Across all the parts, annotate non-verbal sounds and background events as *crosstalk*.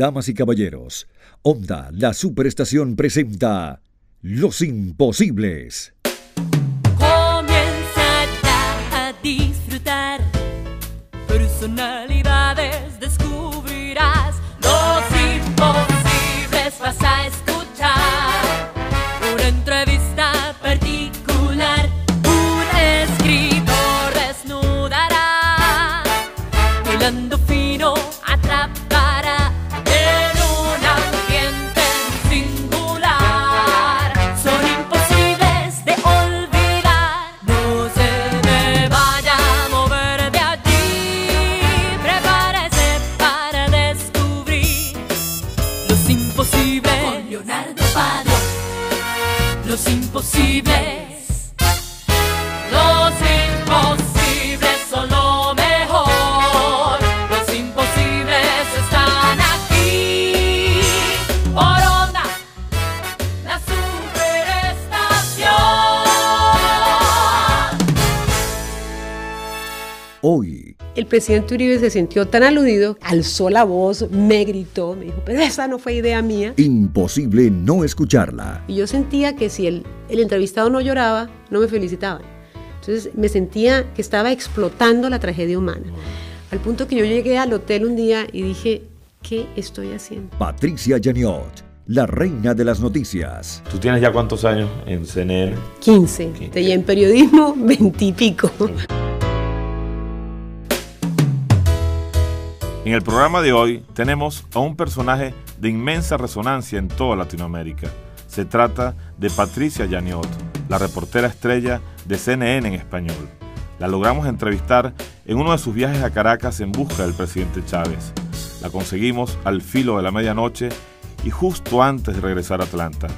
Damas y caballeros, Onda, la superestación presenta Los Imposibles. Comienza a ti. presidente Uribe se sintió tan aludido, alzó la voz, me gritó, me dijo, pero pues esa no fue idea mía. Imposible no escucharla. Y yo sentía que si el, el entrevistado no lloraba, no me felicitaban. Entonces me sentía que estaba explotando la tragedia humana. Al punto que yo llegué al hotel un día y dije, ¿qué estoy haciendo? Patricia Janiot la reina de las noticias. ¿Tú tienes ya cuántos años en CNN? 15. Y en periodismo, 20 y pico. En el programa de hoy tenemos a un personaje de inmensa resonancia en toda Latinoamérica. Se trata de Patricia Yaniot, la reportera estrella de CNN en español. La logramos entrevistar en uno de sus viajes a Caracas en busca del presidente Chávez. La conseguimos al filo de la medianoche y justo antes de regresar a Atlanta.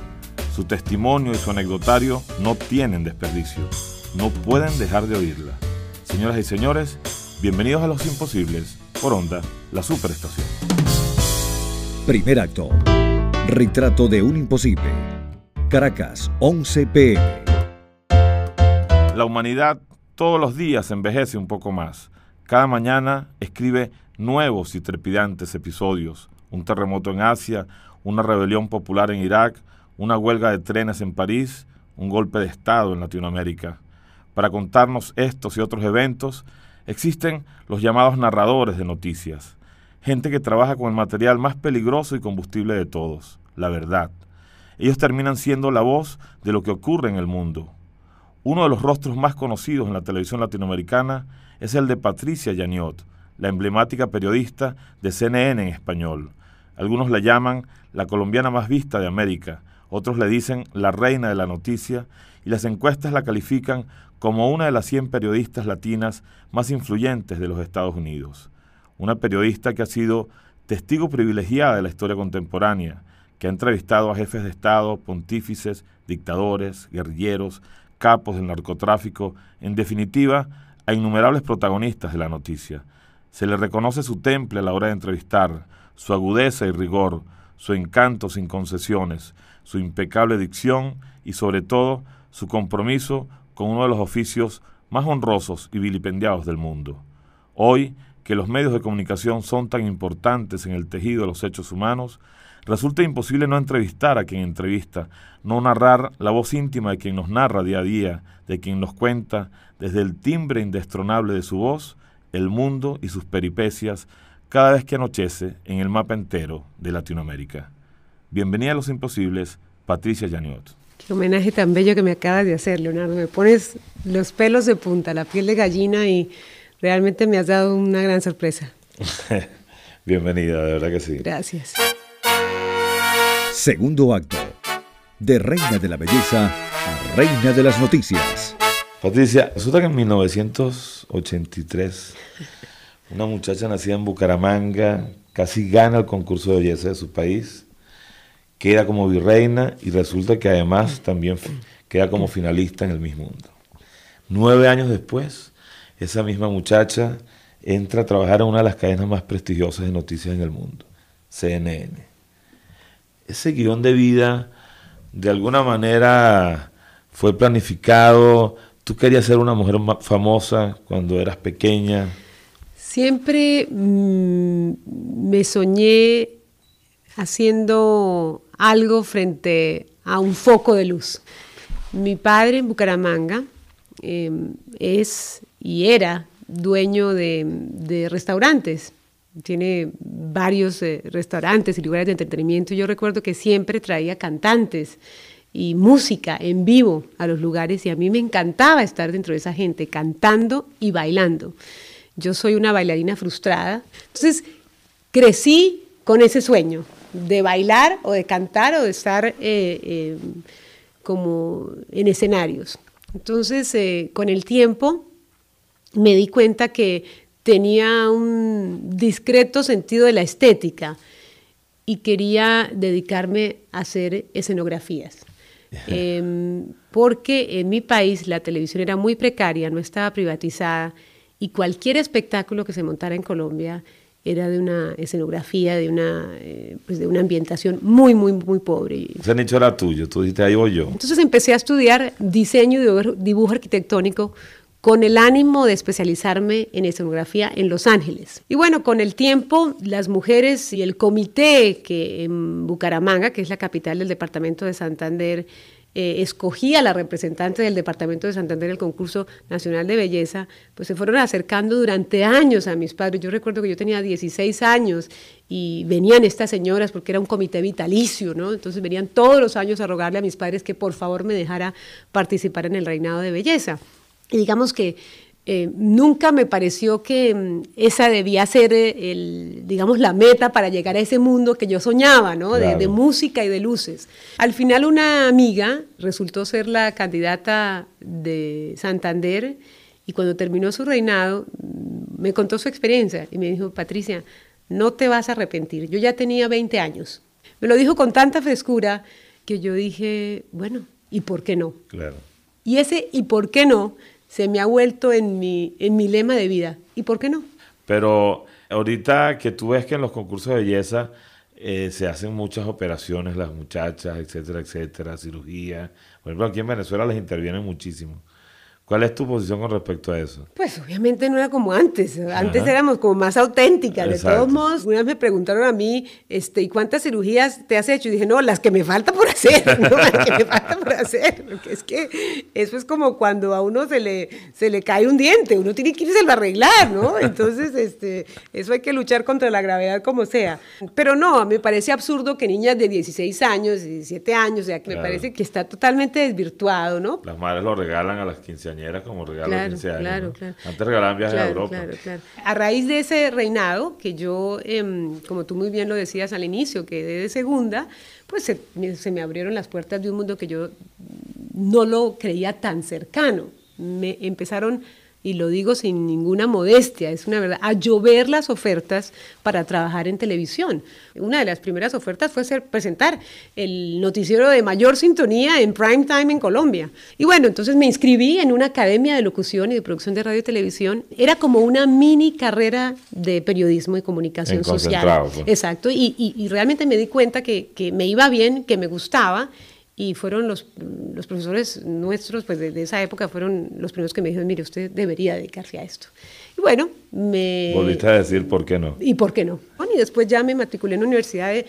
Su testimonio y su anecdotario no tienen desperdicio. No pueden dejar de oírla. Señoras y señores, bienvenidos a Los Imposibles por Onda, la Superestación. Primer acto. Retrato de un imposible. Caracas, 11 pm. La humanidad todos los días envejece un poco más. Cada mañana escribe nuevos y trepidantes episodios. Un terremoto en Asia, una rebelión popular en Irak, una huelga de trenes en París, un golpe de Estado en Latinoamérica. Para contarnos estos y otros eventos, Existen los llamados narradores de noticias, gente que trabaja con el material más peligroso y combustible de todos, la verdad. Ellos terminan siendo la voz de lo que ocurre en el mundo. Uno de los rostros más conocidos en la televisión latinoamericana es el de Patricia Yaniot, la emblemática periodista de CNN en español. Algunos la llaman la colombiana más vista de América, otros le dicen la reina de la noticia y las encuestas la califican como una de las 100 periodistas latinas más influyentes de los Estados Unidos. Una periodista que ha sido testigo privilegiada de la historia contemporánea, que ha entrevistado a jefes de Estado, pontífices, dictadores, guerrilleros, capos del narcotráfico, en definitiva, a innumerables protagonistas de la noticia. Se le reconoce su temple a la hora de entrevistar, su agudeza y rigor, su encanto sin concesiones, su impecable dicción y sobre todo su compromiso con uno de los oficios más honrosos y vilipendiados del mundo. Hoy, que los medios de comunicación son tan importantes en el tejido de los hechos humanos, resulta imposible no entrevistar a quien entrevista, no narrar la voz íntima de quien nos narra día a día, de quien nos cuenta, desde el timbre indestronable de su voz, el mundo y sus peripecias, cada vez que anochece en el mapa entero de Latinoamérica. Bienvenida a Los Imposibles, Patricia Yaniot. Qué homenaje tan bello que me acabas de hacer, Leonardo. Me pones los pelos de punta, la piel de gallina y realmente me has dado una gran sorpresa. *laughs* Bienvenida, de verdad que sí. Gracias. Segundo acto. De Reina de la Belleza a Reina de las Noticias. Patricia, resulta que en 1983 una muchacha nacida en Bucaramanga casi gana el concurso de belleza de su país queda como virreina y resulta que además también queda como finalista en el mismo mundo. Nueve años después, esa misma muchacha entra a trabajar en una de las cadenas más prestigiosas de noticias en el mundo, CNN. Ese guión de vida, de alguna manera, fue planificado. ¿Tú querías ser una mujer famosa cuando eras pequeña? Siempre mm, me soñé haciendo algo frente a un foco de luz. Mi padre en Bucaramanga em, es y era dueño de, restaurantes. Tiene varios eh, restaurantes y lugares de entretenimiento. Yo recuerdo que siempre traía cantantes y música en vivo a los lugares y a mí me encantaba estar dentro de esa gente cantando y bailando. Yo soy una bailarina frustrada. Entonces, crecí con ese sueño, de bailar o de cantar o de estar eh, eh, como en escenarios. Entonces, eh, con el tiempo me di cuenta que tenía un discreto sentido de la estética y quería dedicarme a hacer escenografías. Em, porque en mi país la televisión era muy precaria, no estaba privatizada y cualquier espectáculo que se montara en Colombia era de una escenografía, de una, eh, pues de una ambientación muy, muy, muy pobre. han hecho era tuyo, tú dijiste ahí voy yo. Entonces empecé a estudiar diseño y dibujo arquitectónico con el ánimo de especializarme en escenografía en Los Ángeles. Y bueno, con el tiempo, las mujeres y el comité que en Bucaramanga, que es la capital del departamento de Santander, eh, escogía a la representante del Departamento de Santander en el concurso nacional de belleza, pues se fueron acercando durante años a mis padres. Yo recuerdo que yo tenía 16 años y venían estas señoras porque era un comité vitalicio, ¿no? Entonces venían todos los años a rogarle a mis padres que por favor me dejara participar en el reinado de belleza. Y digamos que eh, nunca me pareció que mm, esa debía ser, eh, el, digamos, la meta para llegar a ese mundo que yo soñaba, ¿no? De, música y de luces. Al final una amiga resultó ser la candidata de Santander y cuando terminó su reinado mm, me contó su experiencia y me dijo, Patricia, no te vas a arrepentir, yo ya tenía 20 años. Me lo dijo con tanta frescura que yo dije, bueno, ¿y por qué no? Claro. Y ese ¿y por qué no? se me ha vuelto en mi, en mi lema de vida. ¿Y por qué no? Pero ahorita que tú ves que en los concursos de belleza eh, se hacen muchas operaciones, las muchachas, etcétera, etcétera, cirugía. Por ejemplo, aquí en Venezuela les intervienen muchísimo. ¿Cuál es tu posición con respecto a eso? Pues obviamente no era como antes. Antes éramos como más auténticas. De todos modos, una me preguntaron a mí, este, ¿y cuántas cirugías te has hecho? Y dije, no, las que me falta por hacer, no, *laughs* las que me falta por hacer. es que eso es como cuando a uno se le, se le cae un diente, uno tiene que irse a arreglar, ¿no? Entonces, este, eso hay que luchar contra la gravedad como sea. Pero no, me parece absurdo que niñas de 16 años, 17 años, o sea, que me parece que está totalmente desvirtuado, ¿no? Las madres lo regalan a las 15 como regalo Antes regalaban viajes a Europa. A raíz de ese reinado, que yo, em, como tú muy bien lo decías al inicio, que de segunda, pues se, se me abrieron las puertas de un mundo que yo no lo creía tan cercano. Me empezaron y lo digo sin ninguna modestia, es una verdad, a llover las ofertas para trabajar en televisión. Una de las primeras ofertas fue ser, presentar el noticiero de mayor sintonía en prime time en Colombia. Y bueno, entonces me inscribí en una academia de locución y de producción de radio y televisión. Era como una mini carrera de periodismo y comunicación social. Exacto, y, y, y, realmente me di cuenta que, que me iba bien, que me gustaba y fueron los, los profesores nuestros, pues de, esa época, fueron los primeros que me dijeron, mire, usted debería dedicarse a esto. Y bueno, me... Volviste a decir por qué no. Y por qué no. Bueno, y después ya me matriculé en la Universidad de,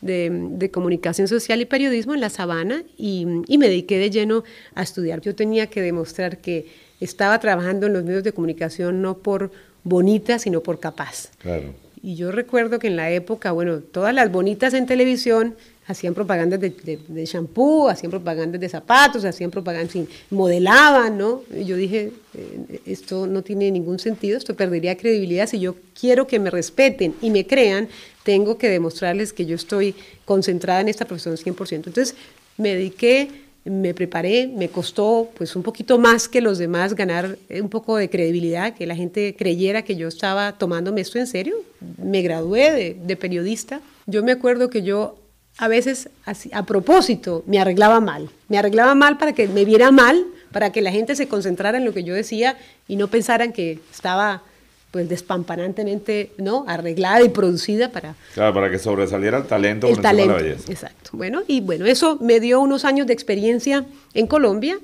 de, de Comunicación Social y Periodismo en La Sabana y, y me dediqué de lleno a estudiar. Yo tenía que demostrar que estaba trabajando en los medios de comunicación no por bonita, sino por capaz. Claro. Y yo recuerdo que en la época, bueno, todas las bonitas en televisión hacían propagandas de, de, shampoo, hacían propagandas de zapatos, hacían propaganda en modelaban, ¿no? yo dije, eh, esto no tiene ningún sentido, esto perdería credibilidad. Si yo quiero que me respeten y me crean, tengo que demostrarles que yo estoy concentrada en esta profesión 100%. Entonces, me dediqué, me preparé, me costó pues un poquito más que los demás ganar eh, un poco de credibilidad, que la gente creyera que yo estaba tomándome esto en serio. Me gradué de, de periodista. Yo me acuerdo que yo a veces a propósito me arreglaba mal. Me arreglaba mal para que me viera mal, para que la gente se concentrara en lo que yo decía y no pensaran que estaba pues despampanantemente no arreglada y producida para claro para que sobresaliera el talento el talento, la exacto bueno y bueno eso me dio unos años de experiencia en Colombia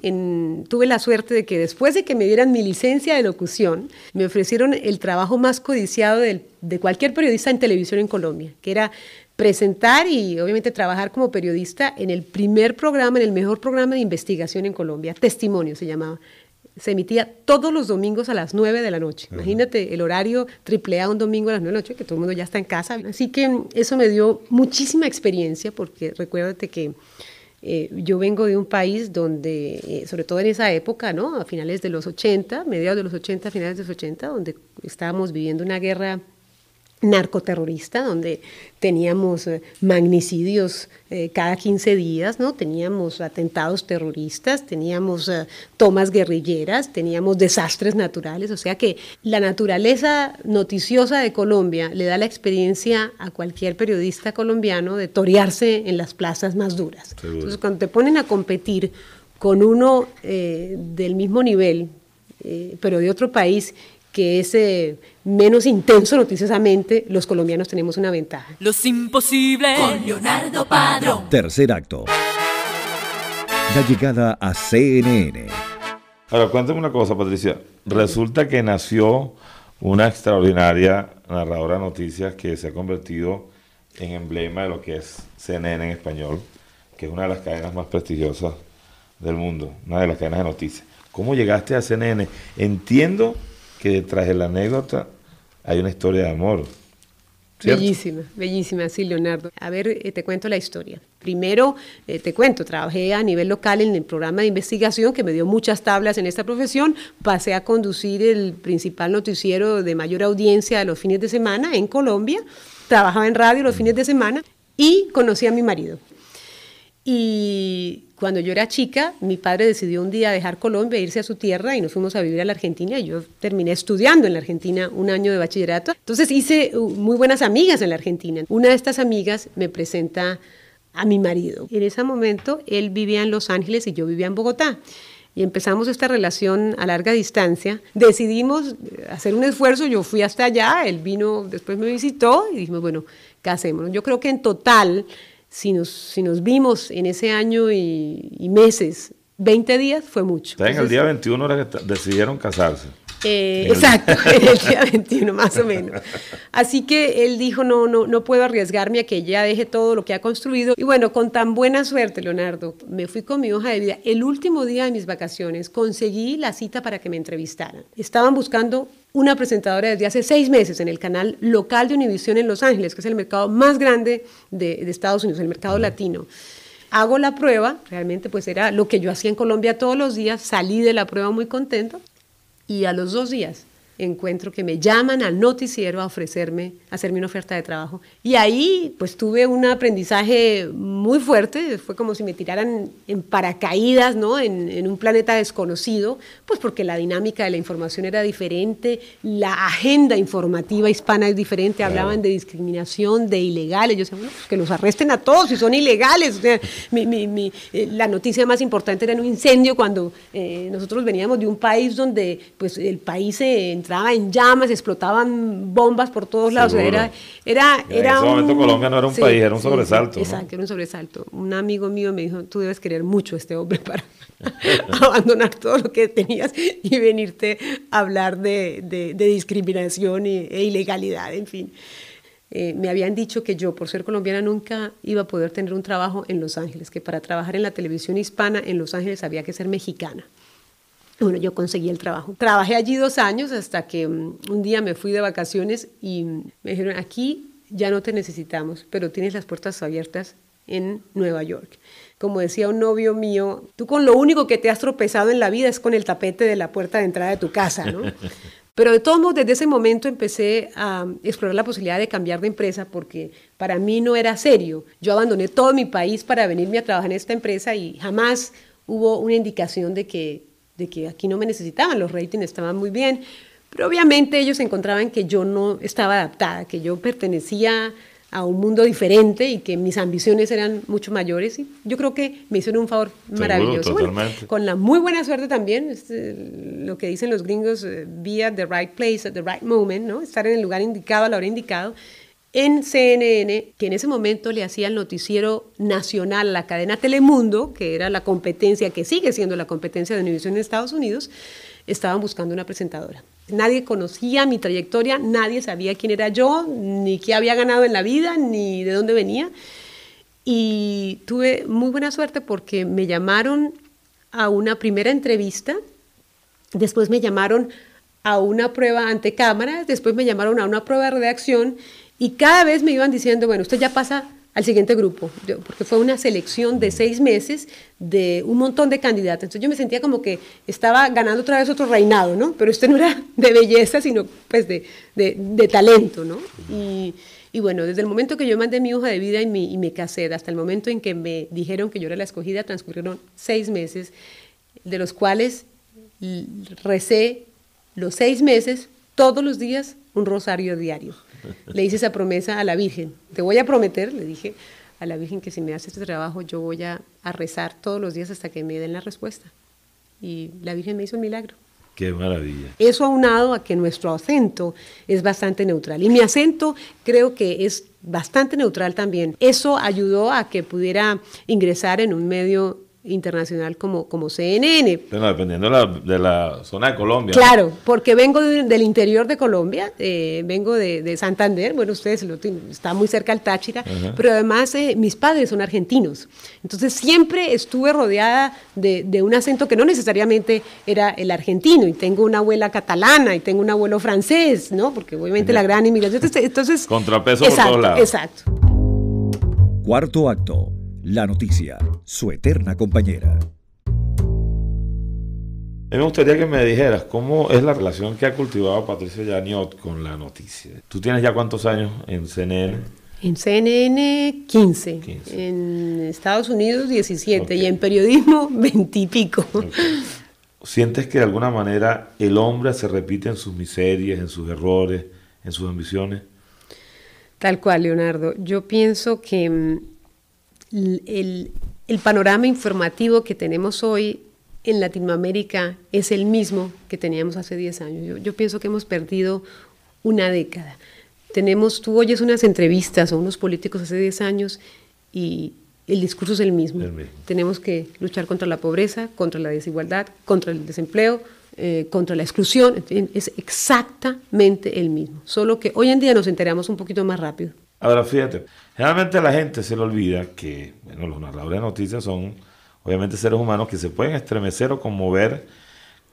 tuve la suerte de que después de que me dieran mi licencia de locución me ofrecieron el trabajo más codiciado de cualquier periodista en televisión en Colombia que era presentar y obviamente trabajar como periodista en el primer programa, en el mejor programa de investigación en Colombia, Testimonio se llamaba. Se emitía todos los domingos a las 9 de la noche. Imagínate el horario triple A un domingo a las 9 de la noche, que todo el mundo ya está en casa. Así que eso me dio muchísima experiencia, porque recuérdate que eh, yo vengo de un país donde, eh, sobre todo en esa época, ¿no? a finales de los 80, mediados de los 80, finales de los 80, donde estábamos viviendo una guerra narcoterrorista, donde teníamos eh, magnicidios eh, cada 15 días, ¿no? teníamos atentados terroristas, teníamos eh, tomas guerrilleras, teníamos desastres naturales, o sea que la naturaleza noticiosa de Colombia le da la experiencia a cualquier periodista colombiano de torearse en las plazas más duras. Entonces cuando te ponen a competir con uno del mismo nivel, pero de otro país, que es eh, menos intenso noticiosamente, los colombianos tenemos una ventaja. Los imposibles con Leonardo Padrón. Tercer acto. La llegada a CNN. Ahora, cuéntame una cosa, Patricia. Resulta que nació una extraordinaria narradora de noticias que se ha convertido en emblema de lo que es CNN en español, que es una de las cadenas más prestigiosas del mundo, una de las cadenas de noticias. ¿Cómo llegaste a CNN? Entiendo que detrás la anécdota hay una historia de amor. Bellísima, bellísima, sí, Leonardo. A ver, eh, te cuento la historia. Primero, eh, te cuento, trabajé a nivel local en el programa de investigación que me dio muchas tablas en esta profesión. Pasé a conducir el principal noticiero de mayor audiencia los fines de semana en Colombia. Trabajaba en radio los fines de semana y conocí a mi marido. Y cuando yo era chica, mi padre decidió un día dejar Colombia e irse a su tierra y nos fuimos a vivir a la Argentina. Yo terminé estudiando en la Argentina un año de bachillerato. Entonces hice uh, muy buenas amigas en la Argentina. Una de estas amigas me presenta a mi marido. En ese momento él vivía en Los Ángeles y yo vivía en Bogotá y empezamos esta relación a larga distancia, decidimos eh, hacer un esfuerzo, yo fui hasta allá, él vino, después me visitó y dijimos, bueno, hacemos. Yo creo que en total si nos, vimos en ese año y, meses, 20 días fue mucho. en el día 21 que decidieron casarse. exacto, en el día 21 más o menos. Así que él dijo, no, no, no puedo arriesgarme a que ya deje todo lo que ha construido. Y bueno, con tan buena suerte, Leonardo, me fui con mi hoja de vida. El último día de mis vacaciones conseguí la cita para que me entrevistaran. Estaban buscando una presentadora desde hace seis meses en el canal local de Univision en Los Ángeles, que es el mercado más grande de, Estados Unidos, el mercado latino. Hago la prueba, realmente pues era lo que yo hacía en Colombia todos los días, salí de la prueba muy contento y a los dos días encuentro que me llaman al noticiero a ofrecerme, hacerme una oferta de trabajo. Y ahí pues tuve un aprendizaje muy fuerte, fue como si me tiraran en paracaídas, ¿no? En, un planeta desconocido, pues porque la dinámica de la información era diferente, la agenda informativa hispana es diferente, hablaban de discriminación, de ilegales, yo decía, pues, que los arresten a todos si son ilegales. O sea, eh, la noticia más importante era un incendio cuando eh, nosotros veníamos de un país donde pues el país se en llamas, explotaban bombas por todos lados. Era, era, en ese momento Colombia no era un país, era un sobresalto. exacto, era un sobresalto. Un amigo mío me dijo, tú debes querer mucho a este hombre *laughs* para *laughs* abandonar todo lo que tenías y venirte a hablar de, discriminación e ilegalidad, en fin. Eh, me habían dicho que yo, por ser colombiana, nunca iba a poder tener un trabajo en Los Ángeles, que para trabajar en la televisión hispana en Los Ángeles había que ser mexicana bueno, yo conseguí el trabajo. Trabajé allí dos años hasta que mm, un día me fui de vacaciones y mm, me dijeron, aquí ya no te necesitamos, pero tienes las puertas abiertas en Nueva York. Como decía un novio mío, tú con lo único que te has tropezado en la vida es con el tapete de la puerta de entrada de tu casa, ¿no? *laughs* Pero de todos modos, desde ese momento empecé a explorar la posibilidad de cambiar de empresa porque para mí no era serio. Yo abandoné todo mi país para venirme a trabajar en esta empresa y jamás hubo una indicación de que de que aquí no me necesitaban, los ratings estaban muy bien, pero obviamente ellos encontraban que yo no estaba adaptada, que yo pertenecía a un mundo diferente y que mis ambiciones eran mucho mayores y yo creo que me hicieron un favor maravilloso. con la muy buena suerte también, este, lo que dicen los gringos, eh, be at the right place at the right moment, ¿no? estar en el lugar indicado a la hora indicado en CNN, que en ese momento le hacía el noticiero nacional, la cadena Telemundo, que era la competencia, que sigue siendo la competencia de Univision en Estados Unidos, estaban buscando una presentadora. Nadie conocía mi trayectoria, nadie sabía quién era yo, ni qué había ganado en la vida, ni de dónde venía. Y tuve muy buena suerte porque me llamaron a una primera entrevista, después me llamaron a una prueba ante cámaras, después me llamaron a una prueba de redacción y cada vez me iban diciendo, bueno, usted ya pasa al siguiente grupo, porque fue una selección de seis meses de un montón de candidatos. Entonces yo me sentía como que estaba ganando otra vez otro reinado, ¿no? Pero usted no era de belleza, sino pues de, talento, ¿no? Y, bueno, desde el momento que yo mandé mi hoja de vida y, mi, y me casé, hasta el momento en que me dijeron que yo era la escogida, transcurrieron seis meses, de los cuales recé los seis meses, todos los días, un rosario diario le hice esa promesa a la Virgen. Te voy a prometer, le dije a la Virgen, que si me hace este trabajo, yo voy a, rezar todos los días hasta que me den la respuesta. Y la Virgen me hizo el milagro. Qué maravilla. Eso aunado a que nuestro acento es bastante neutral. Y mi acento creo que es bastante neutral también. Eso ayudó a que pudiera ingresar en un medio internacional como, como CNN. Bueno, dependiendo de la, de la zona de Colombia. Claro, porque vengo del interior de Colombia, eh, vengo de, de, Santander, bueno, ustedes lo está muy cerca Al Táchira, pero además eh, mis padres son argentinos. Entonces siempre estuve rodeada de, de, un acento que no necesariamente era el argentino, y tengo una abuela catalana, y tengo un abuelo francés, ¿no? Porque obviamente la gran inmigración. Entonces, *laughs* Contrapeso por todos lados. Exacto. Cuarto acto la noticia, su eterna compañera. me gustaría que me dijeras cómo es la relación que ha cultivado Patricia Yaniot con la noticia. ¿Tú tienes ya cuántos años en CNN? En CNN 15, en Estados Unidos 17 y en periodismo 20 y pico. ¿Sientes que de alguna manera el hombre se repite en sus miserias, en sus errores, en sus ambiciones? Tal cual, Leonardo. Yo pienso que mm, el, panorama informativo que tenemos hoy en Latinoamérica es el mismo que teníamos hace 10 años. Yo, pienso que hemos perdido una década. Tenemos, tú oyes unas entrevistas a unos políticos hace 10 años y el discurso es el mismo. Tenemos que luchar contra la pobreza, contra la desigualdad, contra el desempleo, eh, contra la exclusión. Es exactamente el mismo, solo que hoy en día nos enteramos un poquito más rápido. Ahora fíjate, generalmente la gente se le olvida que bueno, los narradores de noticias son obviamente seres humanos que se pueden estremecer o conmover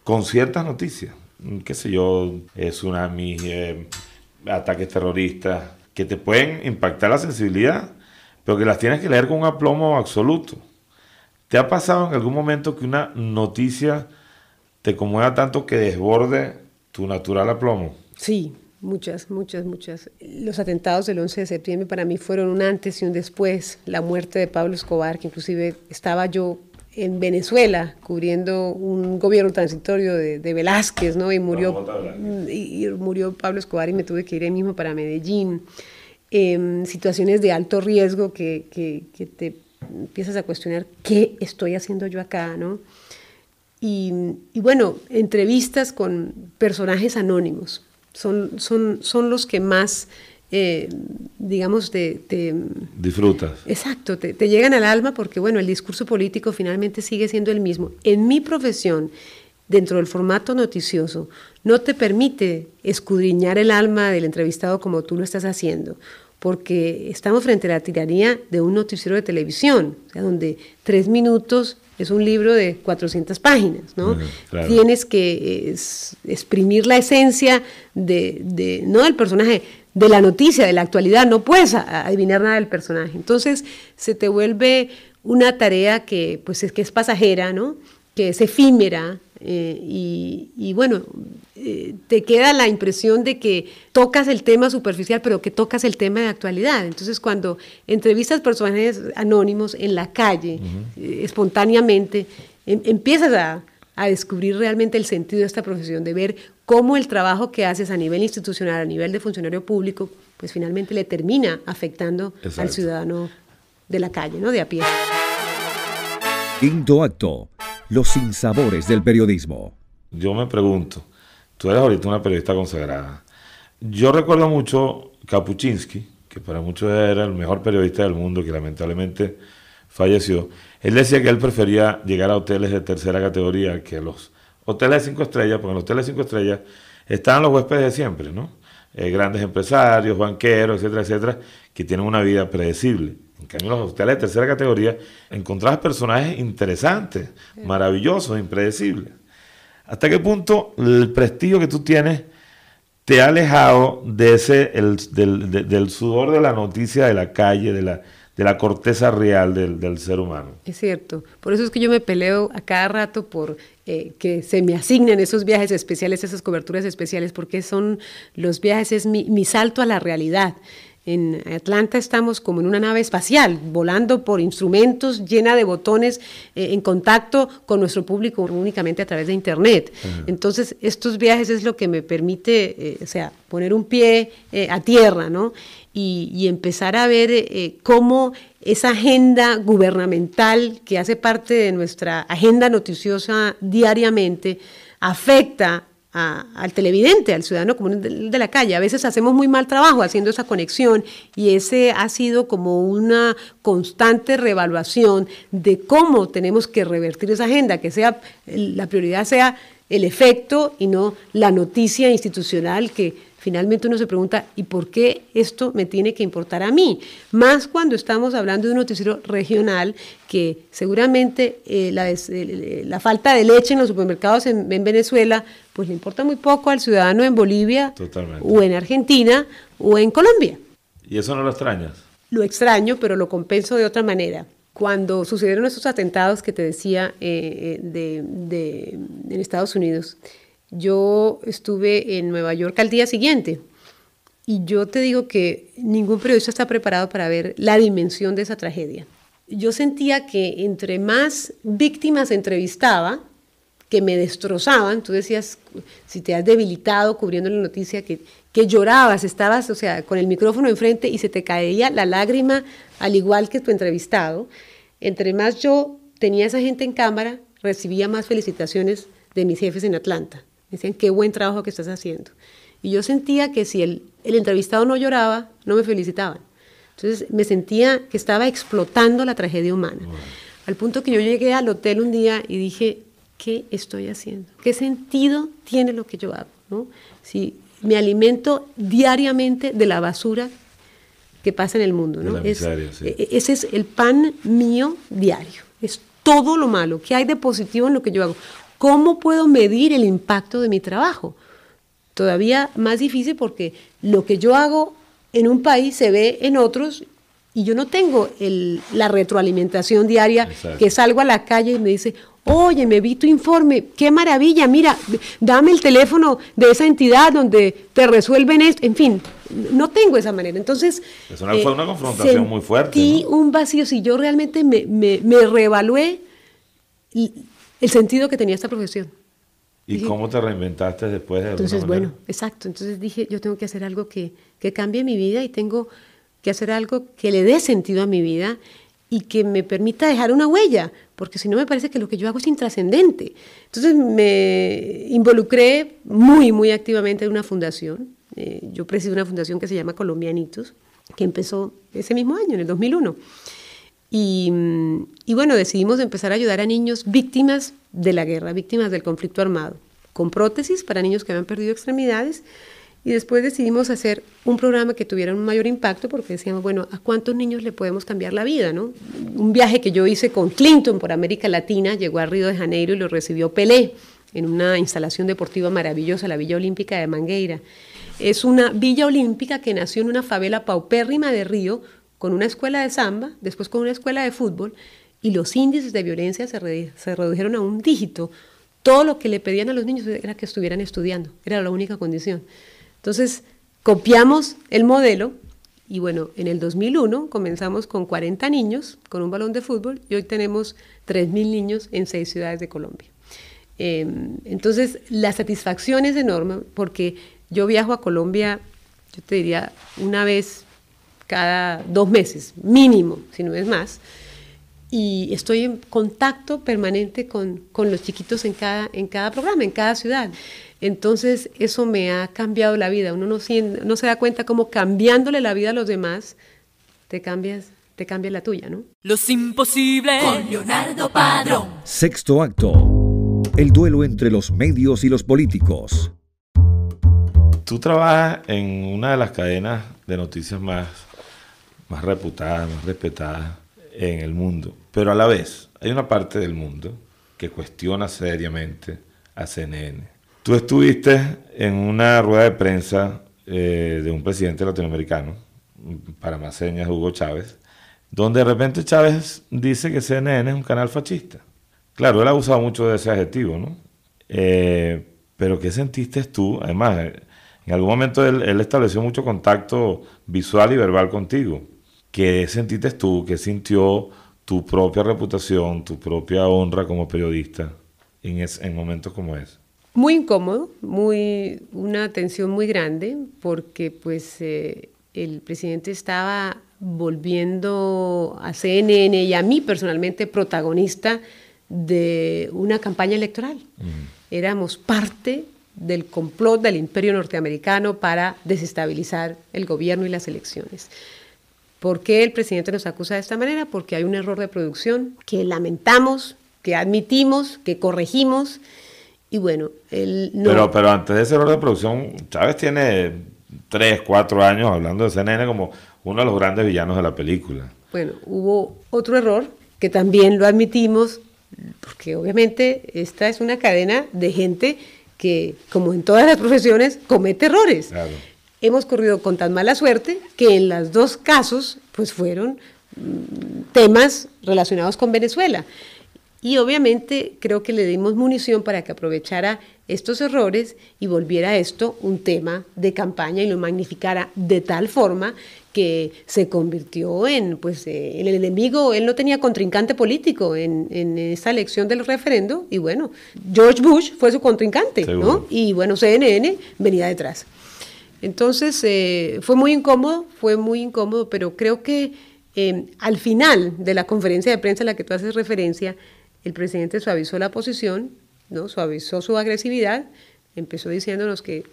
con ciertas noticias. Mm, qué sé yo, eh, tsunamis, eh, ataques terroristas, que te pueden impactar la sensibilidad, pero que las tienes que leer con un aplomo absoluto. ¿Te ha pasado en algún momento que una noticia te conmueva tanto que desborde tu natural aplomo? Sí, muchas, muchas, muchas. Los atentados del 11 de septiembre para mí fueron un antes y un después. La muerte de Pablo Escobar, que inclusive estaba yo en Venezuela cubriendo un gobierno transitorio de, Velázquez, ¿no? Y murió, y, murió Pablo Escobar y me tuve que ir mismo para Medellín. Em, situaciones de alto riesgo que, te empiezas a cuestionar qué estoy haciendo yo acá, ¿no? y bueno, entrevistas con personajes anónimos, son, son, son los que más, eh, digamos, te, Disfrutas. Exacto, te, llegan al alma porque, bueno, el discurso político finalmente sigue siendo el mismo. En mi profesión, dentro del formato noticioso, no te permite escudriñar el alma del entrevistado como tú lo estás haciendo porque estamos frente a la tiranía de un noticiero de televisión, donde tres minutos es un libro de 400 páginas, ¿no? Tienes que eh, exprimir la esencia de, de, no del personaje, de la noticia, de la actualidad, no puedes adivinar nada del personaje. Entonces se te vuelve una tarea que pues es que es pasajera, ¿no? Que es efímera, eh, y, bueno, eh, te queda la impresión de que tocas el tema superficial, pero que tocas el tema de actualidad. Entonces, cuando entrevistas personajes anónimos en la calle, eh, espontáneamente, em, empiezas a, descubrir realmente el sentido de esta profesión, de ver cómo el trabajo que haces a nivel institucional, a nivel de funcionario público, pues finalmente le termina afectando al ciudadano de la calle, ¿no? De a pie. Quinto acto, los sinsabores del periodismo. Yo me pregunto, tú eres ahorita una periodista consagrada. Yo recuerdo mucho Kapuczynski, que para muchos era el mejor periodista del mundo, que lamentablemente falleció. Él decía que él prefería llegar a hoteles de tercera categoría que a los hoteles de cinco estrellas, porque en los hoteles de cinco estrellas estaban los huéspedes de siempre, ¿no? Eh, grandes empresarios, banqueros, etcétera, etcétera, que tienen una vida predecible. En cambio, los hospitales de tercera categoría encontrabas personajes interesantes, maravillosos, impredecibles. ¿Hasta qué punto el prestigio que tú tienes te ha alejado de ese, del, sudor de la noticia de la calle, de la, de la corteza real del, ser humano? Es cierto. Por eso es que yo me peleo a cada rato por eh, que se me asignen esos viajes especiales, esas coberturas especiales, porque son los viajes, es mi salto a la realidad. En Atlanta estamos como en una nave espacial, volando por instrumentos llena de botones eh, en contacto con nuestro público únicamente a través de Internet. Entonces, estos viajes es lo que me permite, eh, o sea, poner un pie eh, a tierra, ¿no? Y, y empezar a ver cómo esa agenda gubernamental que hace parte de nuestra agenda noticiosa diariamente afecta al televidente, al ciudadano común de, la calle. A veces hacemos muy mal trabajo haciendo esa conexión y ese ha sido como una constante revaluación de cómo tenemos que revertir esa agenda, que sea la prioridad sea el efecto y no la noticia institucional que finalmente uno se pregunta, ¿y por qué esto me tiene que importar a mí? Más cuando estamos hablando de un noticiero regional que seguramente eh, la, falta de leche en los supermercados en, Venezuela, pues le importa muy poco al ciudadano en Bolivia o en Argentina o en Colombia. ¿Y eso no lo extrañas? Lo extraño, pero lo compenso de otra manera cuando sucedieron esos atentados que te decía eh, eh, en Estados Unidos, yo estuve en Nueva York al día siguiente y yo te digo que ningún periodista está preparado para ver la dimensión de esa tragedia. Yo sentía que entre más víctimas entrevistaba, que me destrozaban, tú decías, si te has debilitado cubriendo la noticia, que, que llorabas, estabas, o sea, con el micrófono enfrente y se te caía la lágrima, al igual que tu entrevistado. Entre más yo tenía esa gente en cámara, recibía más felicitaciones de mis jefes en Atlanta. Me decían, qué buen trabajo que estás haciendo. Y yo sentía que si el, entrevistado no lloraba, no me felicitaban. Entonces me sentía que estaba explotando la tragedia humana. Al punto que yo llegué al hotel un día y dije, ¿qué estoy haciendo? ¿Qué sentido tiene lo que yo hago? Si me alimento diariamente de la basura que pasa en el mundo. ¿no? Es, e, Ese es el pan mío diario. Es todo lo malo. ¿Qué hay de positivo en lo que yo hago? ¿Cómo puedo medir el impacto de mi trabajo? Todavía más difícil porque lo que yo hago en un país se ve en otros y yo no tengo la retroalimentación diaria que salgo a la calle y me dice, oye, me vi tu informe, qué maravilla, mira, dame el teléfono de esa entidad donde te resuelven esto, en fin, no tengo esa manera. Entonces, fue eh, una confrontación muy fuerte. Y un vacío, si yo realmente me, me, me reevalué, el sentido que tenía esta profesión. ¿Y cómo te reinventaste después de Entonces, bueno, exacto. Entonces dije, yo tengo que hacer algo que, cambie mi vida y tengo que hacer algo que le dé sentido a mi vida y que me permita dejar una huella, porque si no me parece que lo que yo hago es intrascendente. Entonces me involucré muy, muy activamente en una fundación. Eh, yo presido una fundación que se llama Colombianitos, que empezó ese mismo año, en el 2001. Y, bueno, decidimos empezar a ayudar a niños víctimas de la guerra, víctimas del conflicto armado, con prótesis para niños que habían perdido extremidades. Y después decidimos hacer un programa que tuviera un mayor impacto porque decíamos, bueno, ¿a cuántos niños le podemos cambiar la vida? Un viaje que yo hice con Clinton por América Latina, llegó a Río de Janeiro y lo recibió Pelé en una instalación deportiva maravillosa, la Villa Olímpica de Mangueira. Es una villa olímpica que nació en una favela paupérrima de Río, con una escuela de samba, después con una escuela de fútbol, y los índices de violencia se, redujeron a un dígito. Todo lo que le pedían a los niños era que estuvieran estudiando, era la única condición. Entonces, copiamos el modelo y bueno, en el 2001 comenzamos con 40 niños con un balón de fútbol y hoy tenemos 3.000 niños en seis ciudades de Colombia. Em, entonces, la satisfacción es enorme porque yo viajo a Colombia, yo te diría, una vez cada dos meses, mínimo, si no es más. Y estoy en contacto permanente con, los chiquitos en cada, en cada programa, en cada ciudad. Entonces eso me ha cambiado la vida. Uno no, se da cuenta cómo cambiándole la vida a los demás, te cambias te cambia la tuya, ¿no? Los imposibles con Leonardo Padrón. Sexto acto. El duelo entre los medios y los políticos. Tú trabajas en una de las cadenas de noticias más más reputada, más respetada en el mundo. Pero a la vez, hay una parte del mundo que cuestiona seriamente a CNN. Tú estuviste en una rueda de prensa eh, de un presidente latinoamericano, para más señas, Hugo Chávez, donde de repente Chávez dice que CNN es un canal fascista. Claro, él ha usado mucho de ese adjetivo, ¿no? Eh, pero ¿qué sentiste tú? Además, en algún momento él estableció mucho contacto visual y verbal contigo. ¿Qué sentiste tú? ¿Qué sintió tu propia reputación, tu propia honra como periodista en, momentos como ese? Muy incómodo, muy, una tensión muy grande, porque pues eh, el presidente estaba volviendo a CNN y a mí personalmente protagonista de una campaña electoral. Éramos parte del complot del imperio norteamericano para desestabilizar el gobierno y las elecciones. ¿Por qué el presidente nos acusa de esta manera? Porque hay un error de producción que lamentamos, que admitimos, que corregimos. Y bueno, él no... Pero, pero antes de ese error de producción, Chávez tiene tres, cuatro años hablando de CNN como uno de los grandes villanos de la película. Bueno, hubo otro error que también lo admitimos, porque obviamente esta es una cadena de gente que, como en todas las *laughs* profesiones, comete errores. Claro hemos corrido con tan mala suerte que en los dos casos pues fueron mm, temas relacionados con Venezuela. Y obviamente creo que le dimos munición para que aprovechara estos errores y volviera esto un tema de campaña y lo magnificara de tal forma que se convirtió en, pues, eh, el enemigo. Él no tenía contrincante político en, esa elección del referendo y bueno, George Bush fue su contrincante, ¿no? Y bueno, CNN venía detrás. Entonces, eh, fue muy incómodo, fue muy incómodo, pero creo que eh, al final de la conferencia de prensa a la que tú haces referencia, el presidente suavizó la posición, ¿no? suavizó su agresividad, empezó diciéndonos que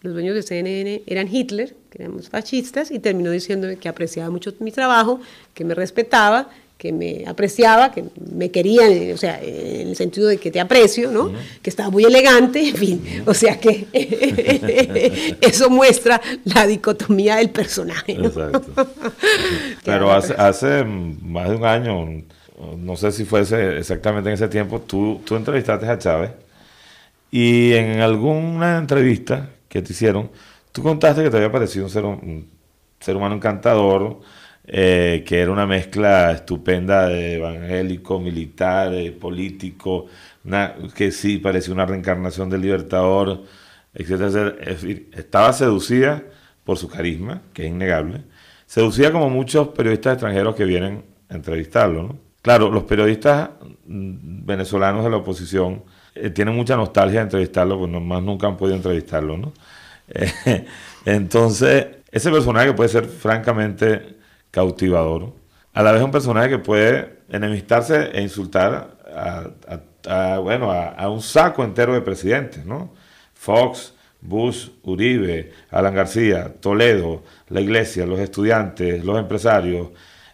los dueños de CNN eran Hitler, que éramos fascistas, y terminó diciendo que apreciaba mucho mi trabajo, que me respetaba, que me apreciaba, que me quería, o sea, en el sentido de que te aprecio, ¿no? Que estaba muy elegante, en fin, o sea que *laughs* eso muestra la dicotomía del personaje. Exacto. *laughs* Pero hace, más de un año, no sé si fuese exactamente en ese tiempo, tú, entrevistaste a Chávez y en alguna entrevista que te hicieron, tú contaste que te había parecido un ser humano encantador, eh, que era una mezcla estupenda de evangélico, militar, eh, político, que sí parecía una reencarnación del Libertador, etc. Estaba seducida por su carisma, que es innegable, seducida como muchos periodistas extranjeros que vienen a entrevistarlo. Claro, los periodistas mm, venezolanos de la oposición eh, tienen mucha nostalgia de entrevistarlo, porque nomás nunca han podido entrevistarlo. ¿no? *laughs* entonces, ese personaje puede ser francamente cautivador. A la vez un personaje que puede enemistarse e insultar a, bueno, a, un saco entero de presidentes, ¿no? Fox, Bush, Uribe, Alan García, Toledo, la iglesia, los estudiantes, los empresarios,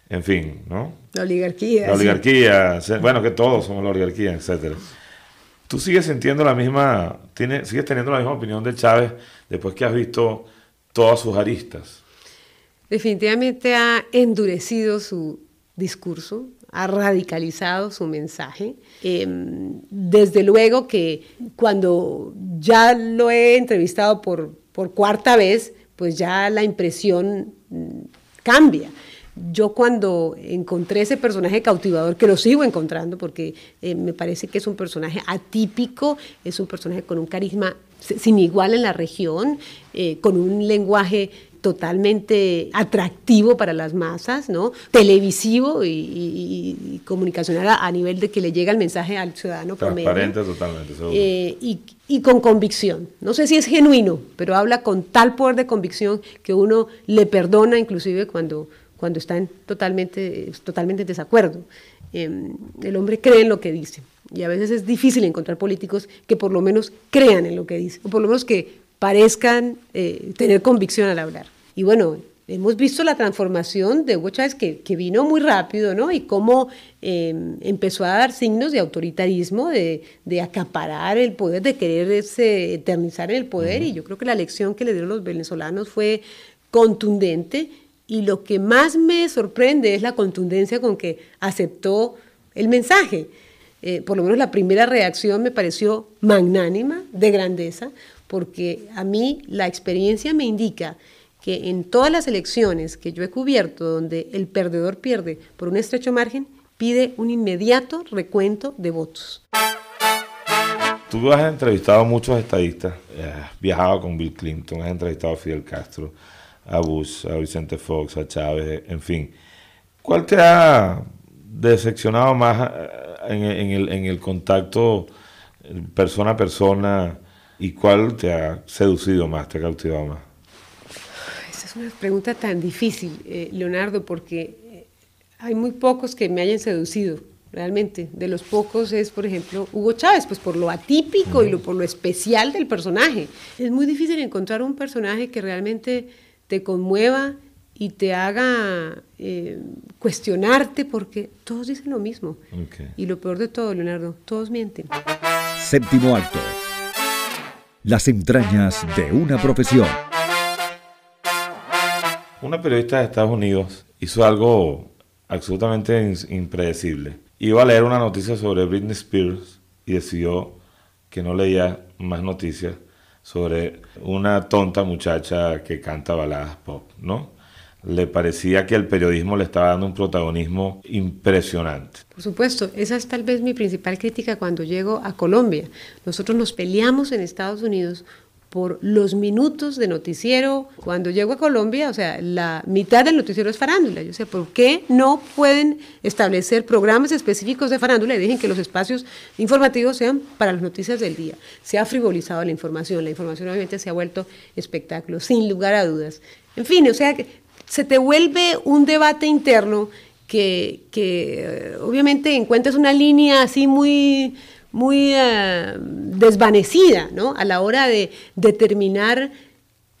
en fin, ¿no? La oligarquía. La oligarquía, bueno, que todos somos la oligarquía, etc. ¿Tú sigues sintiendo la misma, tiene, sigues teniendo la misma opinión de Chávez después que has visto todas sus aristas? definitivamente ha endurecido su discurso, ha radicalizado su mensaje. Em, desde luego que cuando ya lo he entrevistado por, cuarta vez, pues ya la impresión mm, cambia. Yo cuando encontré ese personaje cautivador, que lo sigo encontrando porque eh, me parece que es un personaje atípico, es un personaje con un carisma sin igual en la región, eh, con un lenguaje totalmente atractivo para las masas, ¿no? televisivo y, comunicacional a, nivel de que le llega el mensaje al ciudadano. Transparente totalmente. Eh, y, con convicción. No sé si es genuino, pero habla con tal poder de convicción que uno le perdona inclusive cuando, cuando está totalmente, totalmente en desacuerdo. Em, el hombre cree en lo que dice. Y a veces es difícil encontrar políticos que por lo menos crean en lo que dice, o por lo menos que parezcan eh, tener convicción al hablar. Y bueno, hemos visto la transformación de Hugo Chávez que, que vino muy rápido, ¿no? Y cómo em, empezó a dar signos de autoritarismo, de, acaparar el poder, de querer eternizar en el poder. Y yo creo que la lección que le dieron los venezolanos fue contundente. Y lo que más me sorprende es la contundencia con que aceptó el mensaje. Eh, por lo menos la primera reacción me pareció magnánima, de grandeza, porque a mí la experiencia me indica que en todas las elecciones que yo he cubierto donde el perdedor pierde por un estrecho margen, pide un inmediato recuento de votos. Tú has entrevistado a muchos estadistas, has viajado con Bill Clinton, has entrevistado a Fidel Castro, a Bush, a Vicente Fox, a Chávez, en fin. ¿Cuál te ha decepcionado más eh, en, el, el contacto eh, persona a persona? ¿Y cuál te ha seducido más, te ha cautivado más? Esa es una pregunta tan difícil, eh, Leonardo, porque eh, hay muy pocos que me hayan seducido, realmente. De los pocos es, por ejemplo, Hugo Chávez, pues por lo atípico y lo, por lo especial del personaje. Es muy difícil encontrar un personaje que realmente te conmueva y te haga eh, cuestionarte porque todos dicen lo mismo. Y lo peor de todo, Leonardo, todos mienten. Séptimo acto las entrañas de una profesión. Una periodista de Estados Unidos hizo algo absolutamente impredecible. Iba a leer una noticia sobre Britney Spears y decidió que no leía más noticias sobre una tonta muchacha que canta baladas pop, ¿no? le parecía que el periodismo le estaba dando un protagonismo impresionante. Por supuesto, esa es tal vez mi principal crítica cuando llego a Colombia. Nosotros nos peleamos en Estados Unidos por los minutos de noticiero. Cuando llego a Colombia, o sea, la mitad del noticiero es farándula. Yo sé, ¿por qué no pueden establecer programas específicos de farándula y dejen que los espacios informativos sean para las noticias del día? Se ha frivolizado la información, la información obviamente se ha vuelto espectáculo, sin lugar a dudas. En fin, o sea, se te vuelve un debate interno que, que eh, obviamente encuentras una línea así muy, muy eh, desvanecida ¿no? a la hora de determinar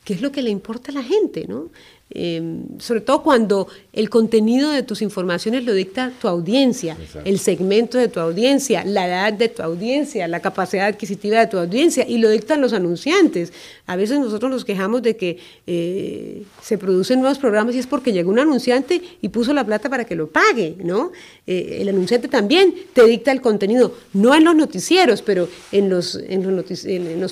qué es lo que le importa a la gente. ¿no? Em, sobre todo cuando el contenido de tus informaciones lo dicta tu audiencia, el segmento de tu audiencia, la edad de tu audiencia, la capacidad adquisitiva de tu audiencia, y lo dictan los anunciantes. A veces nosotros nos quejamos de que eh, se producen nuevos programas y es porque llegó un anunciante y puso la plata para que lo pague, ¿no? Eh, el anunciante también te dicta el contenido, no en los noticieros, pero en los,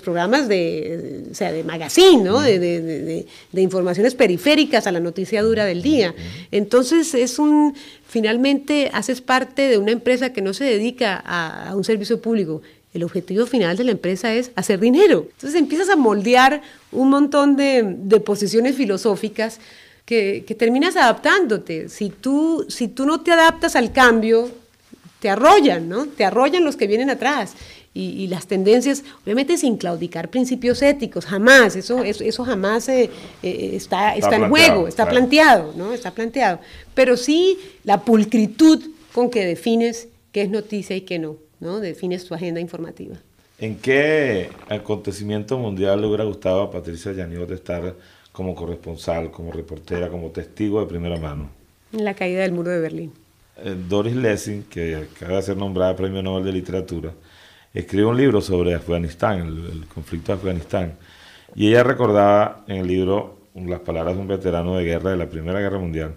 programas de, o sea, de magazine, ¿no? de informaciones periféricas a la noticia dura del día. Entonces es un, finalmente haces parte de una empresa que no se dedica a, un servicio público, el objetivo final de la empresa es hacer dinero. Entonces empiezas a moldear un montón de, posiciones filosóficas que, que, terminas adaptándote. Si tú, si tú no te adaptas al cambio, te arrollan, ¿no? Te arrollan los que vienen atrás y, las tendencias, obviamente sin claudicar principios éticos, jamás, eso, eso, eso jamás eh, eh, está, está, en juego, está planteado, ¿no? Está planteado. Pero sí la pulcritud con que defines qué es noticia y qué no, ¿no? Defines tu agenda informativa. ¿En qué acontecimiento mundial le hubiera gustado a Patricia de estar como corresponsal, como reportera, como testigo de primera mano? En la caída del muro de Berlín. Eh, Doris Lessing, que acaba de ser nombrada Premio Nobel de Literatura, Escribió un libro sobre Afganistán, el, conflicto de Afganistán, y ella recordaba en el libro las palabras de un veterano de guerra de la Primera Guerra Mundial,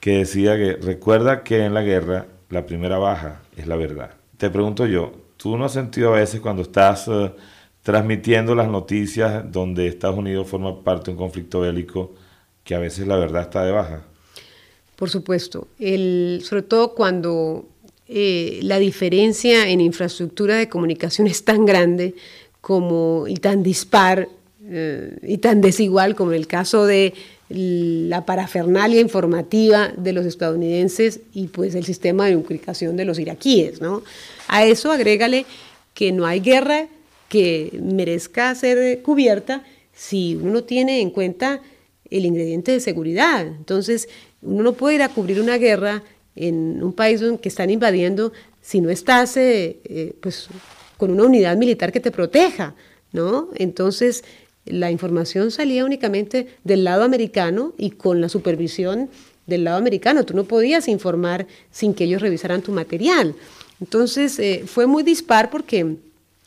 que decía que recuerda que en la guerra la primera baja es la verdad. Te pregunto yo, ¿tú no has sentido a veces cuando estás eh, transmitiendo las noticias donde Estados Unidos forma parte de un conflicto bélico que a veces la verdad está de baja? Por supuesto, el, sobre todo cuando eh, la diferencia en infraestructura de comunicación es tan grande como, y tan dispar eh, y tan desigual como en el caso de la parafernalia informativa de los estadounidenses y pues el sistema de ubicación de los iraquíes. A eso agrégale que no hay guerra que merezca ser cubierta si uno tiene en cuenta el ingrediente de seguridad. Entonces, uno no puede ir a cubrir una guerra en un país que están invadiendo, si no estás eh, eh, pues, con una unidad militar que te proteja, ¿no? Entonces, la información salía únicamente del lado americano y con la supervisión del lado americano. Tú no podías informar sin que ellos revisaran tu material. Entonces, eh, fue muy dispar porque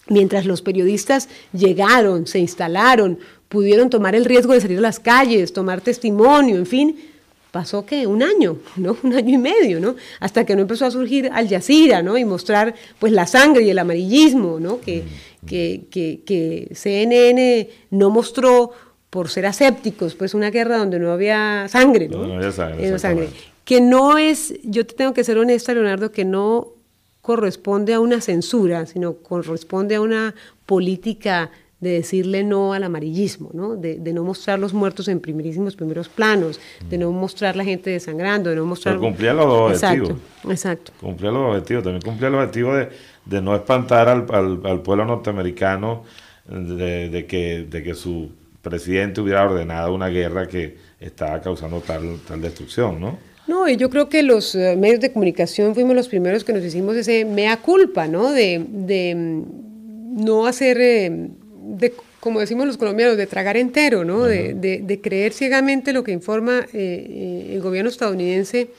mientras los periodistas llegaron, se instalaron, pudieron tomar el riesgo de salir a las calles, tomar testimonio, en fin, pasó que un año, ¿no? *laughs* Un año y medio, ¿no? Hasta que no empezó a surgir Al Jazeera, ¿no? Y mostrar pues la sangre y el amarillismo, ¿no? Que, mm. que, que, CNN no mostró por ser asépticos, pues una guerra donde no había sangre, ¿no? no, había sangre. Que no es, yo te tengo que ser honesta, Leonardo, que no corresponde a una censura, sino corresponde a una política de decirle no al amarillismo, ¿no? De, no mostrar los muertos en primerísimos primeros planos, de no mostrar la gente desangrando, de no mostrar... Pero cumplía los objetivos. Exacto, exacto. Cumplía los objetivos, también cumplía el objetivo de, no espantar al, pueblo norteamericano de, que, de que su presidente hubiera ordenado una guerra que estaba causando tal, tal destrucción, ¿no? No, y yo creo que los eh, medios de comunicación fuimos los primeros que nos hicimos ese mea culpa, ¿no? De, mm, no hacer... Eh, de, como decimos los colombianos, de tragar entero, ¿no? de, de, creer ciegamente lo que informa eh, eh, el gobierno estadounidense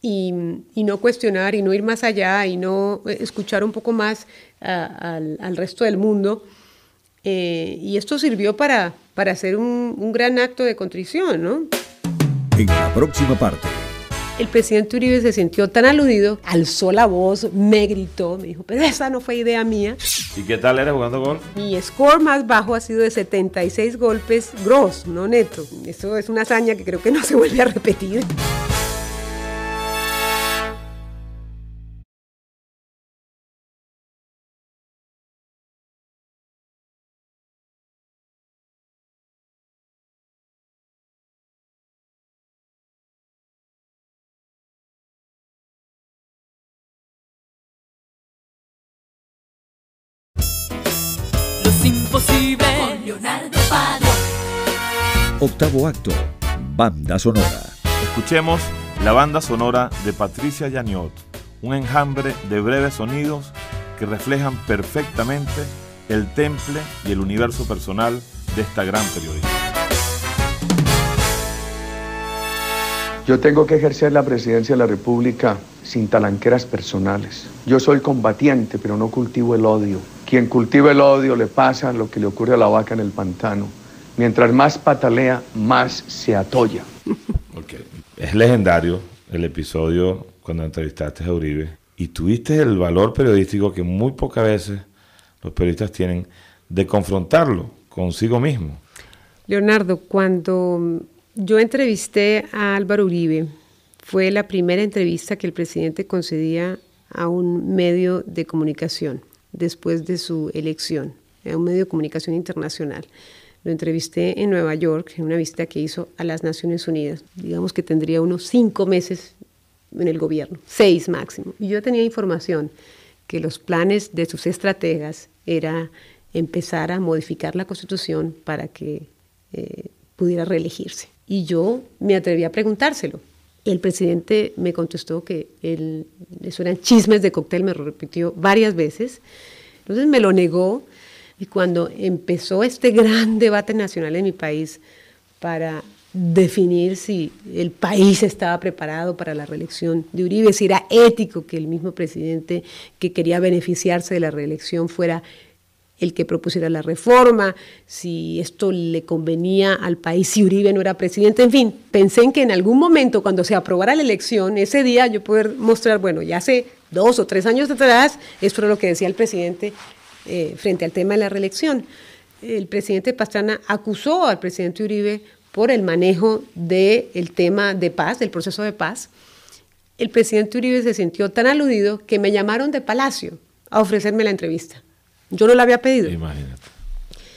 y, y, no cuestionar y no ir más allá y no eh, escuchar un poco más al, al, resto del mundo. y esto sirvió para, para hacer un, un gran acto de contrición, ¿no? En la próxima parte. El presidente Uribe se sintió tan aludido, alzó la voz, me gritó, me dijo, pero pues esa no fue idea mía. ¿Y qué tal era jugando gol? Mi score más bajo ha sido de 76 golpes gross, no neto. Eso es una hazaña que creo que no se vuelve a repetir. Con Leonardo Octavo acto, banda sonora. Escuchemos la banda sonora de Patricia Yaniot, un enjambre de breves sonidos que reflejan perfectamente el temple y el universo personal de esta gran periodista. Yo tengo que ejercer la presidencia de la República sin talanqueras personales. Yo soy combatiente, pero no cultivo el odio. Quien cultiva el odio le pasa lo que le ocurre a la vaca en el pantano. Mientras más patalea, más se atolla. *laughs* Es legendario el episodio cuando entrevistaste a Uribe y tuviste el valor periodístico que muy pocas veces los periodistas tienen de confrontarlo consigo mismo. Leonardo, cuando yo entrevisté a Álvaro Uribe, fue la primera entrevista que el presidente concedía a un medio de comunicación después de su elección a un medio de comunicación internacional. Lo entrevisté en Nueva York, en una visita que hizo a las Naciones Unidas. Digamos que tendría unos cinco meses en el gobierno, seis máximo. Y yo tenía información que los planes de sus estrategas era empezar a modificar la constitución para que eh, pudiera reelegirse. Y yo me atreví a preguntárselo. El presidente me contestó que el eso eran chismes de cóctel, me lo repitió varias veces. Entonces me lo negó y cuando empezó este gran *laughs* debate nacional en mi país para definir si el país estaba preparado para la reelección de Uribe, si era ético que el mismo presidente que quería beneficiarse de la reelección fuera el que propusiera la reforma, si esto le convenía al país, si Uribe no era presidente, en fin, pensé en que en algún momento cuando se aprobara la elección, ese día yo poder mostrar, bueno, ya hace dos o tres años atrás, esto era lo que decía el presidente eh, frente al tema de la reelección. El presidente Pastrana acusó al presidente Uribe por el manejo del tema de paz, del proceso de paz. El presidente Uribe se sintió tan aludido que me llamaron de Palacio a ofrecerme la entrevista. Yo no lo había pedido. Imagínate.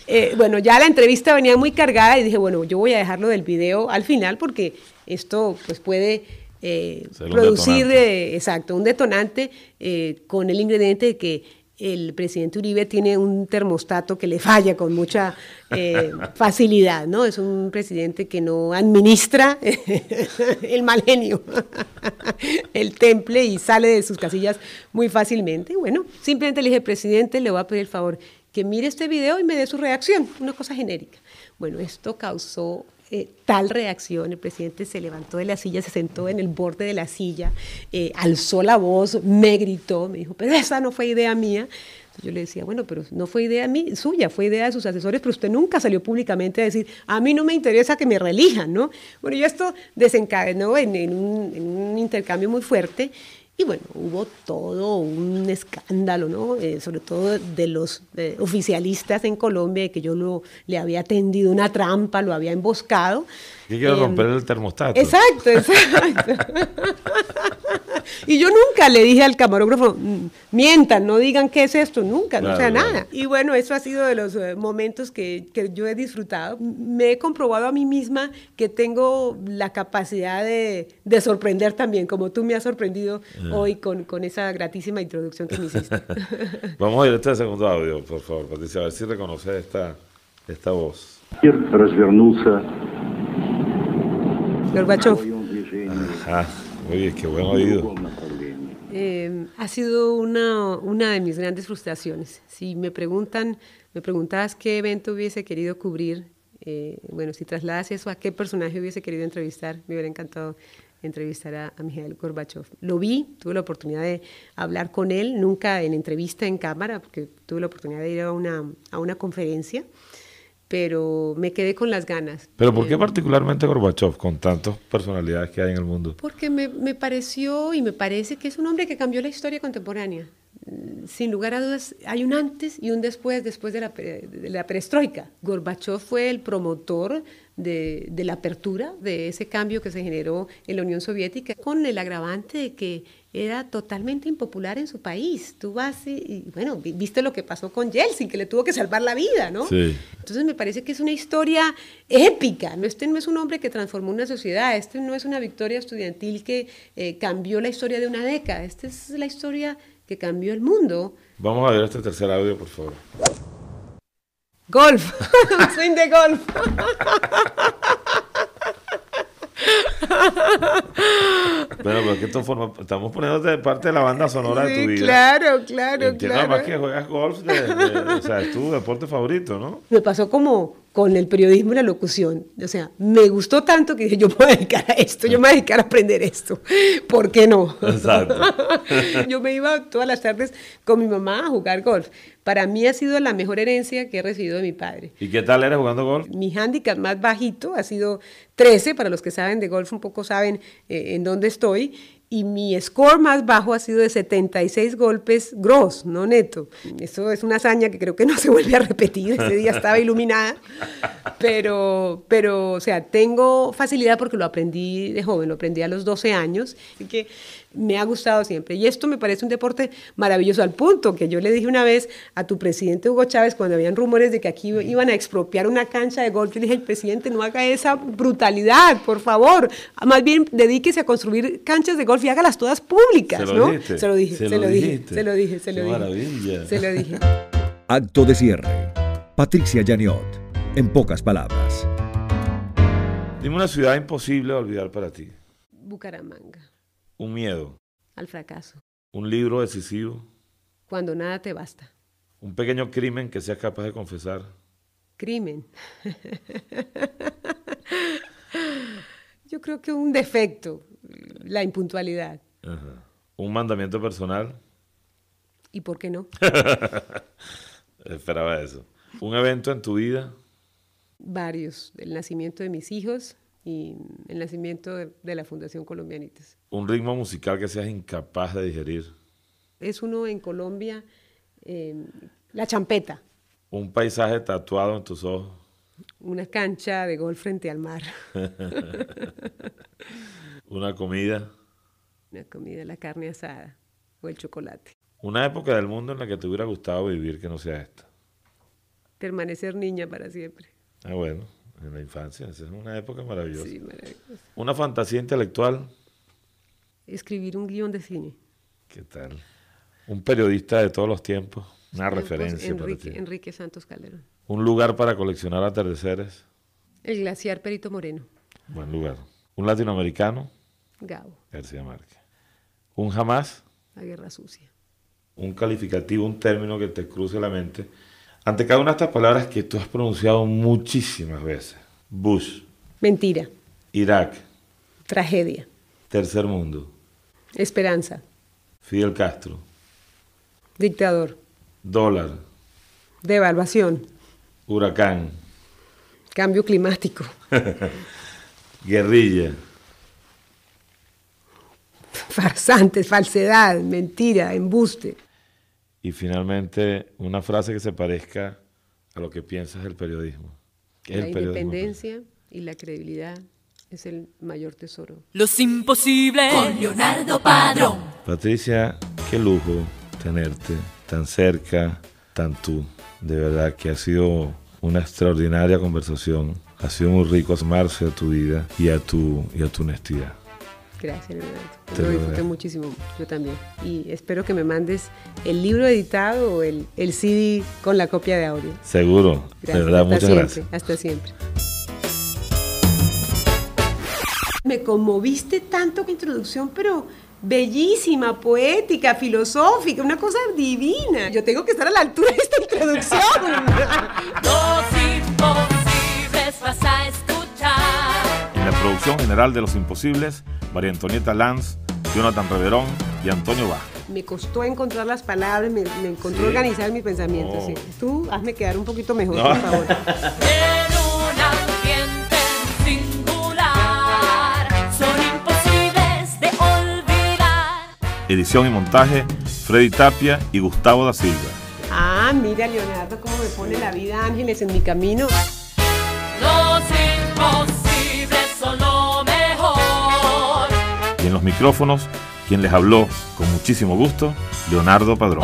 Eh, bueno, ya la entrevista venía muy cargada y dije, bueno, yo voy a dejarlo del video al final porque esto pues puede eh, producir, eh, exacto, un detonante con el ingrediente de que el presidente Uribe tiene un termostato que le falla con mucha eh, *laughs* facilidad, ¿no? Es un presidente que no administra *laughs* el malenio, *laughs* el temple y sale de sus casillas muy fácilmente. Bueno, simplemente le dije, presidente, le voy a pedir el favor que mire este video y me dé su reacción, una cosa genérica. Bueno, esto causó eh, tal reacción, el presidente se levantó de la silla, se sentó en el borde de la silla, eh, alzó la voz, me gritó, me dijo, pero pues esa no fue idea mía. Yo le decía, bueno, pero no fue idea suya, fue idea de sus asesores, pero usted nunca salió públicamente a decir, a mí no me interesa que me relijan, ¿no? Bueno, y esto desencadenó en un intercambio muy fuerte y bueno, hubo todo un escándalo, ¿no? Eh, sobre todo de los oficialistas en Colombia, que yo lo, le había tendido una trampa, lo había emboscado. Que quiero romper el termostato. Exacto, exacto. *laughs* y yo nunca le dije al camarógrafo, mientan, no digan qué es esto, nunca, no sea nada. Y bueno, eso ha sido de los eh, momentos que, yo he disfrutado. Me he comprobado a mí misma que tengo la capacidad de, sorprender también, como tú me has sorprendido ah. hoy con, con esa gratísima introducción que me hiciste. *laughs* Vamos a ir a este segundo audio, por favor, Patricia, a ver si reconoces esta, esta voz. Gorbachev. oye, qué buen oído. Eh, ha sido una, una de mis grandes frustraciones. Si me preguntan, me preguntabas qué evento hubiese querido cubrir, eh, bueno, si trasladas eso a qué personaje hubiese querido entrevistar, me hubiera encantado entrevistar a, a Gorbachev. Lo vi, tuve la oportunidad de hablar con él, nunca en entrevista en cámara, porque tuve la oportunidad de ir a una, a una conferencia pero me quedé con las ganas. ¿Pero por eh, qué particularmente Gorbachev, con tantas personalidades que hay en el mundo? Porque me, pareció y me parece que es un hombre que cambió la historia contemporánea. Mm, sin lugar a dudas, hay un antes y un después, después de la, la perestroika. Gorbachev fue el promotor de, de la apertura, de ese cambio que se generó en la Unión Soviética, con el agravante de que era totalmente impopular en su país. Tú vas y, bueno, viste lo que pasó con Yeltsin, que le tuvo que salvar la vida, ¿no? Sí. Entonces me parece que es una historia épica. No, este no es un hombre que transformó una sociedad, este no es una victoria estudiantil que eh, cambió la historia de una década, esta es la historia que cambió el mundo. Vamos a ver este tercer audio, por favor. Golf, *laughs* Soy de golf. *laughs* Bueno, pero es que forma, estamos poniéndote de parte de la banda sonora de tu vida. Claro, claro, Entiendo, claro. Más que juegas golf, de, o sea, es tu deporte favorito, ¿no? Me pasó como, con el periodismo y la locución. O sea, me gustó tanto que dije, yo me voy a dedicar a esto, yo me voy a dedicar a aprender esto. ¿Por qué no? Exacto. *laughs* yo me iba todas las tardes con mi mamá a jugar golf. Para mí ha sido la mejor herencia que he recibido de mi padre. ¿Y qué tal era jugando golf? Mi handicap más bajito ha sido 13, para los que saben de golf un poco saben eh, en dónde estoy y mi score más bajo ha sido de 76 golpes gross, no neto. Eso es una hazaña que creo que no se vuelve a repetir, ese día estaba iluminada, pero, pero o sea, tengo facilidad porque lo aprendí de joven, lo aprendí a los 12 años, así que me ha gustado siempre. Y esto me parece un deporte maravilloso, al punto que yo le dije una vez a tu presidente Hugo Chávez, cuando habían rumores de que aquí iban a expropiar una cancha de golf, le dije, el presidente, no haga esa brutalidad, por favor. Más bien, dedíquese a construir canchas de golf y hágalas todas públicas, ¿no? se lo dije, se, lo, dije, se lo dije, se lo dije. Se lo dije. Acto de cierre. Patricia Janiot, en pocas palabras. Dime una ciudad imposible de olvidar para ti. Bucaramanga. Un miedo. Al fracaso. Un libro decisivo. Cuando nada te basta. Un pequeño crimen que seas capaz de confesar. Crimen. *laughs* Yo creo que un defecto, la impuntualidad. Un mandamiento personal. ¿Y por qué no? *laughs* Esperaba eso. ¿Un evento en tu vida? Varios. El nacimiento de mis hijos, y el nacimiento de, la Fundación Colombianitas. Un ritmo musical que seas incapaz de digerir. Es uno en Colombia, em, la champeta. Un paisaje tatuado en tus ojos. Una cancha de gol frente al mar. *laughs* Una comida. Una comida, la carne asada o el chocolate. Una época del mundo en la que te hubiera gustado vivir que no sea esta. Permanecer niña para siempre. Ah, bueno en la infancia. Esa es una época maravillosa. Sí, Una fantasía intelectual. Escribir un guión de cine. ¿Qué tal? Un periodista de todos los tiempos. Una referencia. Enrique, para ti. Enrique Santos Calderón. Un lugar para coleccionar atardeceres. El glaciar Perito Moreno. Buen lugar. Un latinoamericano. Gabo. García Márquez. Un jamás. La guerra sucia. Un calificativo, un término que te cruce la mente ante cada una de estas palabras que tú has pronunciado muchísimas veces. Bush. Mentira. Irak. Tragedia. Tercer mundo. Esperanza. Fidel Castro. Dictador. Dólar. Devaluación. Huracán. Cambio climático. *laughs* Guerrilla. Farsantes, falsedad, mentira, embuste. Y finalmente, una frase que se parezca a lo que piensas del periodismo. la independencia y la credibilidad es el mayor tesoro. Los imposibles con Leonardo Padrón. Patricia, qué lujo tenerte tan cerca, tan tú. De verdad que ha sido una extraordinaria conversación. Ha sido muy rico asomarse a tu vida y a tu, y a tu honestidad. Gracias, Leonardo. Te lo disfruté muchísimo, yo también. Y espero que me mandes el libro editado o el, el CD con la copia de audio. Seguro, de verdad, muchas gracias. Hasta siempre. Me conmoviste tanto con introducción, pero bellísima, poética, filosófica, una cosa divina. Yo tengo que estar a la altura de esta introducción. *laughs* Producción general de Los Imposibles, María Antonieta Lanz, Jonathan Reverón y Antonio Vázquez me costó encontrar las palabras, me, encontró organizar mis pensamientos. Oh. Tú hazme quedar un poquito mejor, por favor. *laughs* Edición y montaje, Freddy Tapia y Gustavo da Silva. Ah, mira Leonardo, cómo me pone la vida ángeles en mi camino. Y en los micrófonos, quien les habló con muchísimo gusto, Leonardo Padrón.